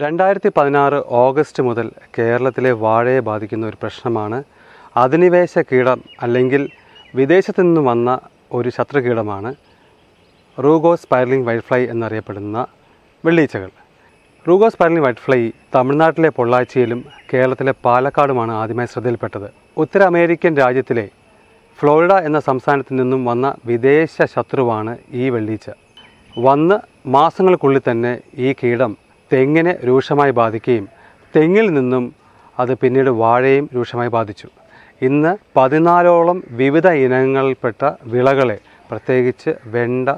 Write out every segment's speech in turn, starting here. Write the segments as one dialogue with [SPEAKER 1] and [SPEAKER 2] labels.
[SPEAKER 1] രണ്ടായിരത്തി പതിനാറ് ഓഗസ്റ്റ് മുതൽ കേരളത്തിലെ വാഴയെ ബാധിക്കുന്ന ഒരു പ്രശ്നമാണ് അധിനിവേശ കീടം അല്ലെങ്കിൽ വിദേശത്തുനിന്ന് നിന്ന് വന്ന ഒരു ശത്രു കീടമാണ് റൂഗോ സ്പൈർലിംഗ് വൈറ്റ് ഫ്ലൈ എന്നറിയപ്പെടുന്ന വെള്ളീച്ചകൾ റൂഗോ സ്പൈർലിംഗ് വൈറ്റ് ഫ്ലൈ തമിഴ്നാട്ടിലെ പൊള്ളാച്ചിയിലും കേരളത്തിലെ പാലക്കാടുമാണ് ആദ്യമായി ശ്രദ്ധയിൽപ്പെട്ടത് ഉത്തര അമേരിക്കൻ രാജ്യത്തിലെ ഫ്ലോറിഡ എന്ന സംസ്ഥാനത്തു നിന്നും വന്ന വിദേശ ശത്രുവാണ് ഈ വെള്ളീച്ച വന്ന് മാസങ്ങൾക്കുള്ളിൽ തന്നെ ഈ കീടം തെങ്ങിനെ രൂക്ഷമായി ബാധിക്കുകയും തെങ്ങിൽ നിന്നും അത് പിന്നീട് വാഴയും രൂക്ഷമായി ബാധിച്ചു ഇന്ന് പതിനാലോളം വിവിധ ഇനങ്ങളിൽപ്പെട്ട വിളകളെ പ്രത്യേകിച്ച് വെണ്ട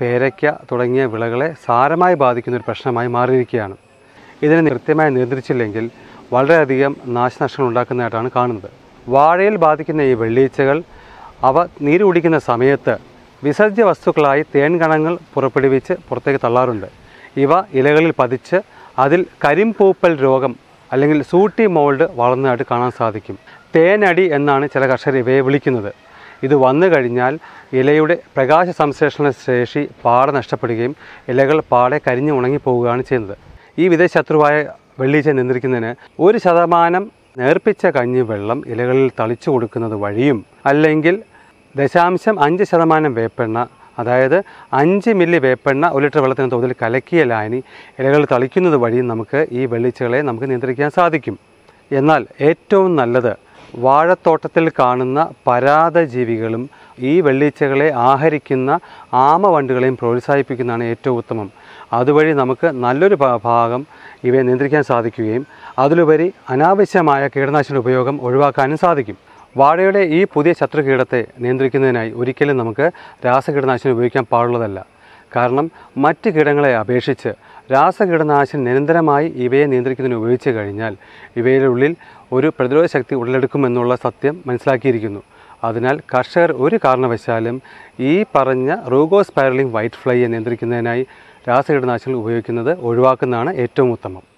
[SPEAKER 1] പേരയ്ക്ക തുടങ്ങിയ വിളകളെ സാരമായി ബാധിക്കുന്ന ഒരു പ്രശ്നമായി മാറിയിരിക്കുകയാണ് ഇതിനെ കൃത്യമായി നിയന്ത്രിച്ചില്ലെങ്കിൽ വളരെയധികം നാശനഷ്ടങ്ങൾ ഉണ്ടാക്കുന്നതായിട്ടാണ് കാണുന്നത് വാഴയിൽ ബാധിക്കുന്ന ഈ വെള്ളീച്ചകൾ അവ നീര് കുടിക്കുന്ന സമയത്ത് വിസർജ്യ വസ്തുക്കളായി തേൻകണങ്ങൾ പുറപ്പെടുവിച്ച് പുറത്തേക്ക് തള്ളാറുണ്ട് ഇവ ഇലകളിൽ പതിച്ച് അതിൽ കരിമ്പൂപ്പൽ രോഗം അല്ലെങ്കിൽ സൂട്ടി മോൾഡ് വളർന്നതായിട്ട് കാണാൻ സാധിക്കും തേനടി എന്നാണ് ചില കർഷകർ ഇവയെ വിളിക്കുന്നത് ഇത് വന്നു കഴിഞ്ഞാൽ ഇലയുടെ പ്രകാശ സംശ്ലേഷണ ശേഷി പാടെ നഷ്ടപ്പെടുകയും ഇലകൾ പാടെ കരിഞ്ഞു ഉണങ്ങിപ്പോവുകയാണ് ചെയ്യുന്നത് ഈ വിധശത്രുവായ വെള്ളീച്ച നിയന്ത്രിക്കുന്നതിന് ഒരു ശതമാനം നേർപ്പിച്ച കഞ്ഞി വെള്ളം ഇലകളിൽ തളിച്ചു കൊടുക്കുന്നത് വഴിയും അല്ലെങ്കിൽ ദശാംശം അഞ്ച് ശതമാനം വേപ്പെണ്ണ അതായത് അഞ്ച് മില്ലി വേപ്പെണ്ണ ഒരു ലിറ്റർ വെള്ളത്തിന് തോതിൽ കലക്കിയ ലായനി ഇലകൾ തളിക്കുന്നത് വഴിയും നമുക്ക് ഈ വെള്ളിച്ചകളെ നമുക്ക് നിയന്ത്രിക്കാൻ സാധിക്കും എന്നാൽ ഏറ്റവും നല്ലത് വാഴത്തോട്ടത്തിൽ കാണുന്ന പരാതജീവികളും ഈ വെള്ളീച്ചകളെ ആഹരിക്കുന്ന ആമവണ്ടുകളെയും പ്രോത്സാഹിപ്പിക്കുന്നതാണ് ഏറ്റവും ഉത്തമം അതുവഴി നമുക്ക് നല്ലൊരു ഭാഗം ഇവയെ നിയന്ത്രിക്കാൻ സാധിക്കുകയും അതിലുപരി അനാവശ്യമായ കീടനാശിനി ഉപയോഗം ഒഴിവാക്കാനും സാധിക്കും വാഴയുടെ ഈ പുതിയ ശത്രുകീടത്തെ നിയന്ത്രിക്കുന്നതിനായി ഒരിക്കലും നമുക്ക് രാസകീടനാശിനി ഉപയോഗിക്കാൻ പാടുള്ളതല്ല കാരണം മറ്റ് കീടങ്ങളെ അപേക്ഷിച്ച് രാസകീടനാശിനി നിരന്തരമായി ഇവയെ നിയന്ത്രിക്കുന്നതിന് ഉപയോഗിച്ച് കഴിഞ്ഞാൽ ഇവയുടെ ഉള്ളിൽ ഒരു പ്രതിരോധ ശക്തി ഉടലെടുക്കുമെന്നുള്ള സത്യം മനസ്സിലാക്കിയിരിക്കുന്നു അതിനാൽ കർഷകർ ഒരു കാരണവശാലും ഈ പറഞ്ഞ റൂഗോസ്പൈറലിംഗ് വൈറ്റ് ഫ്ലൈയെ നിയന്ത്രിക്കുന്നതിനായി രാസകീടനാശിനികൾ ഉപയോഗിക്കുന്നത് ഒഴിവാക്കുന്നതാണ് ഏറ്റവും ഉത്തമം